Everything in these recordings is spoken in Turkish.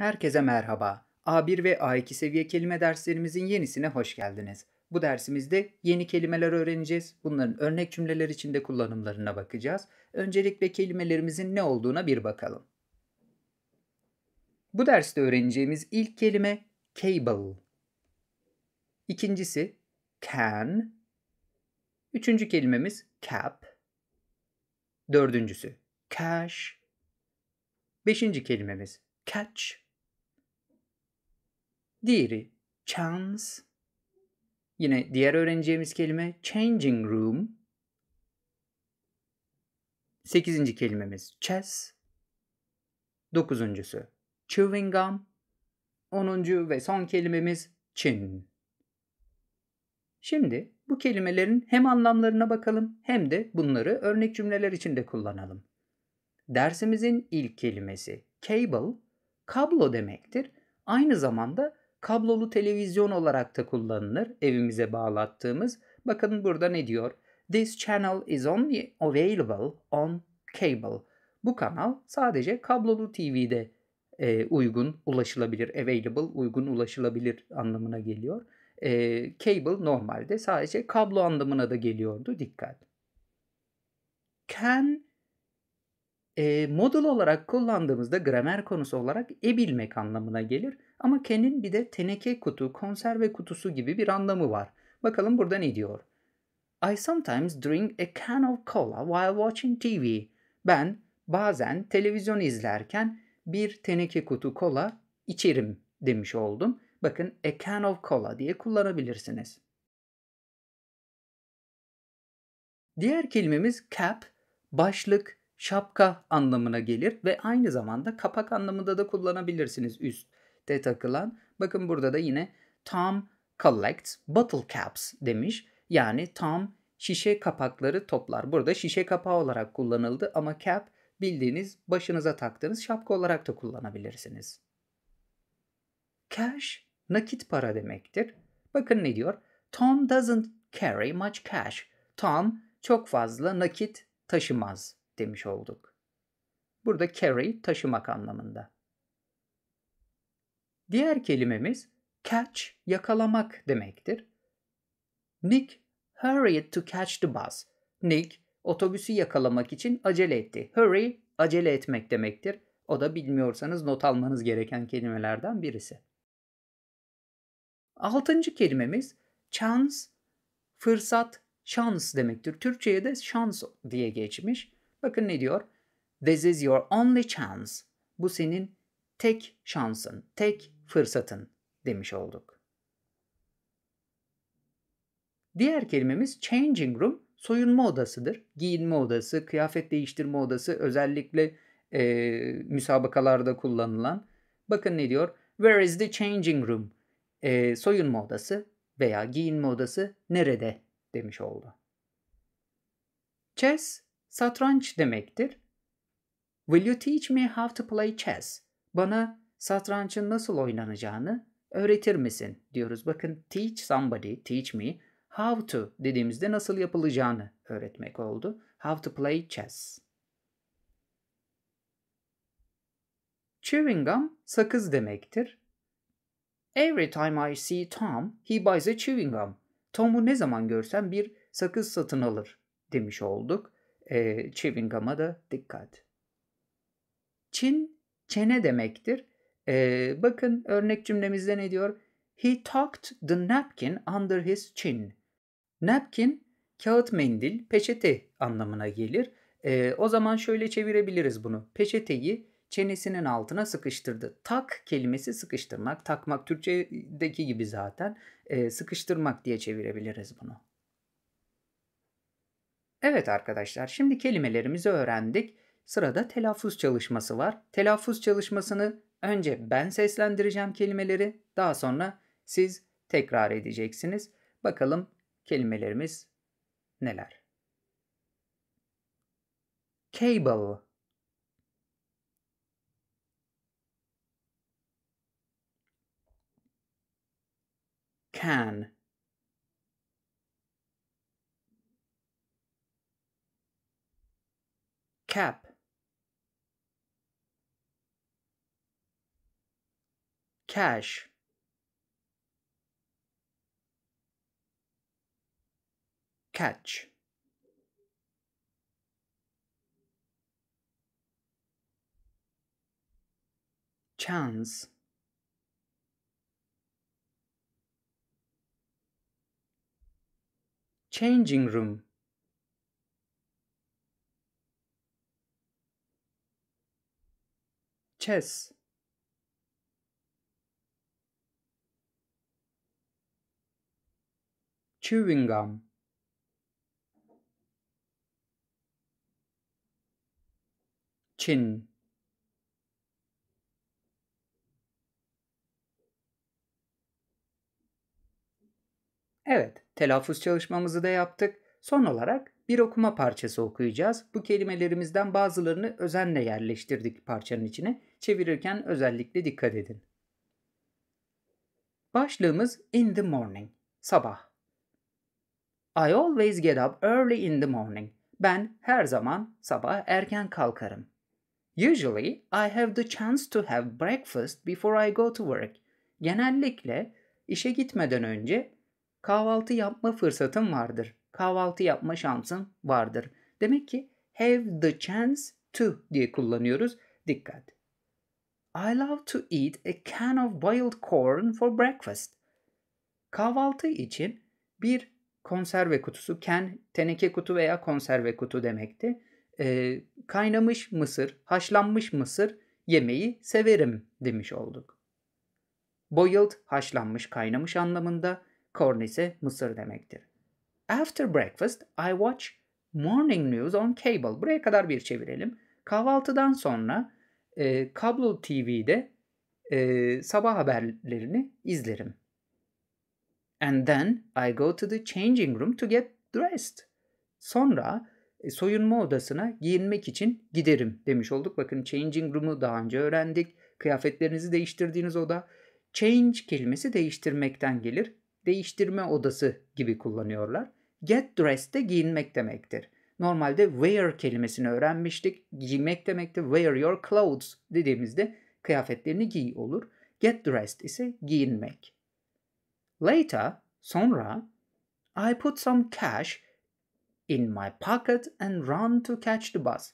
Herkese merhaba. A1 ve A2 seviye kelime derslerimizin yenisine hoş geldiniz. Bu dersimizde yeni kelimeler öğreneceğiz. Bunların örnek cümleler içinde kullanımlarına bakacağız. Öncelikle kelimelerimizin ne olduğuna bir bakalım. Bu derste öğreneceğimiz ilk kelime cable. İkincisi can. Üçüncü kelimemiz cap. Dördüncüsü cash. Beşinci kelimemiz catch. Diğeri chance. Yine diğer öğreneceğimiz kelime changing room. Sekizinci kelimemiz chess. Dokuzuncusu chewing gum. Onuncu ve son kelimemiz chin. Şimdi bu kelimelerin hem anlamlarına bakalım hem de bunları örnek cümleler içinde kullanalım. Dersimizin ilk kelimesi cable, kablo demektir. Aynı zamanda kablolu televizyon olarak da kullanılır. Evimize bağlattığımız. Bakın burada ne diyor? This channel is only available on cable. Bu kanal sadece kablolu TV'de e, uygun ulaşılabilir, available uygun ulaşılabilir anlamına geliyor. E, cable normalde sadece kablo anlamına da geliyordu. Dikkat. Can e, model olarak kullandığımızda gramer konusu olarak ebilmek anlamına gelir. Ama Ken'in bir de teneke kutu, konserve kutusu gibi bir anlamı var. Bakalım burada ne diyor? I sometimes drink a can of cola while watching TV. Ben bazen televizyon izlerken bir teneke kutu kola içerim demiş oldum. Bakın a can of cola diye kullanabilirsiniz. Diğer kelimemiz cap, başlık, şapka anlamına gelir ve aynı zamanda kapak anlamında da kullanabilirsiniz üst de takılan. Bakın burada da yine Tom collects bottle caps demiş. Yani Tom şişe kapakları toplar. Burada şişe kapağı olarak kullanıldı ama cap bildiğiniz başınıza taktığınız şapka olarak da kullanabilirsiniz. Cash nakit para demektir. Bakın ne diyor? Tom doesn't carry much cash. Tom çok fazla nakit taşımaz demiş olduk. Burada carry taşımak anlamında. Diğer kelimemiz catch yakalamak demektir. Nick hurried to catch the bus. Nick otobüsü yakalamak için acele etti. Hurry acele etmek demektir. O da bilmiyorsanız not almanız gereken kelimelerden birisi. Altıncı kelimemiz chance, fırsat, şans demektir. Türkçe'ye de şans diye geçmiş. Bakın ne diyor? This is your only chance. Bu senin tek şansın, tek fırsatın demiş olduk. Diğer kelimemiz changing room soyunma odasıdır. Giyinme odası, kıyafet değiştirme odası özellikle e, müsabakalarda kullanılan. Bakın ne diyor? Where is the changing room? E, soyunma odası veya giyinme odası nerede demiş oldu. Chess satranç demektir. Will you teach me how to play chess? Bana Satrançın nasıl oynanacağını öğretir misin diyoruz. Bakın teach somebody, teach me how to dediğimizde nasıl yapılacağını öğretmek oldu. How to play chess. Chewing gum sakız demektir. Every time I see Tom, he buys a chewing gum. Tom'u ne zaman görsem bir sakız satın alır demiş olduk. E, chewing gum'a da dikkat. Çin, çene demektir. Ee, bakın örnek cümlemizde ne diyor? He tucked the napkin under his chin. Napkin kağıt mendil, peçete anlamına gelir. Ee, o zaman şöyle çevirebiliriz bunu. Peçeteyi çenesinin altına sıkıştırdı. Tak kelimesi sıkıştırmak. Takmak Türkçedeki gibi zaten. Ee, sıkıştırmak diye çevirebiliriz bunu. Evet arkadaşlar şimdi kelimelerimizi öğrendik. Sırada telaffuz çalışması var. Telaffuz çalışmasını Önce ben seslendireceğim kelimeleri, daha sonra siz tekrar edeceksiniz. Bakalım kelimelerimiz neler? Cable Can Cap cash catch chance changing room chess chewing gum chin Evet, telaffuz çalışmamızı da yaptık. Son olarak bir okuma parçası okuyacağız. Bu kelimelerimizden bazılarını özenle yerleştirdik parçanın içine. Çevirirken özellikle dikkat edin. Başlığımız in the morning, sabah. I always get up early in the morning. Ben her zaman sabah erken kalkarım. Usually I have the chance to have breakfast before I go to work. Genellikle işe gitmeden önce kahvaltı yapma fırsatım vardır. Kahvaltı yapma şansım vardır. Demek ki have the chance to diye kullanıyoruz. Dikkat. I love to eat a can of boiled corn for breakfast. Kahvaltı için bir konserve kutusu. Ken teneke kutu veya konserve kutu demekti. E, kaynamış mısır, haşlanmış mısır yemeği severim demiş olduk. Boiled haşlanmış, kaynamış anlamında. Corn ise mısır demektir. After breakfast I watch morning news on cable. Buraya kadar bir çevirelim. Kahvaltıdan sonra e, kablo TV'de e, sabah haberlerini izlerim. And then I go to the changing room to get dressed. Sonra e, soyunma odasına giyinmek için giderim demiş olduk. Bakın changing room'u daha önce öğrendik. Kıyafetlerinizi değiştirdiğiniz oda. Change kelimesi değiştirmekten gelir. Değiştirme odası gibi kullanıyorlar. Get dressed de giyinmek demektir. Normalde wear kelimesini öğrenmiştik. Giymek demekti. Wear your clothes dediğimizde kıyafetlerini giy olur. Get dressed ise giyinmek. Later, sonra, I put some cash in my pocket and run to catch the bus.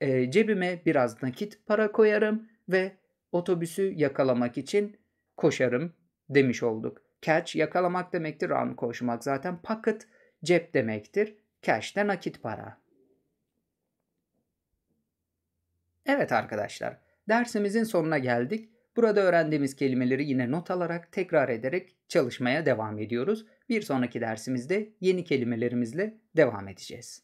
E, cebime biraz nakit para koyarım ve otobüsü yakalamak için koşarım demiş olduk. Catch yakalamak demektir, run koşmak zaten. Pocket cep demektir. Cash de nakit para. Evet arkadaşlar, dersimizin sonuna geldik. Burada öğrendiğimiz kelimeleri yine not alarak tekrar ederek çalışmaya devam ediyoruz. Bir sonraki dersimizde yeni kelimelerimizle devam edeceğiz.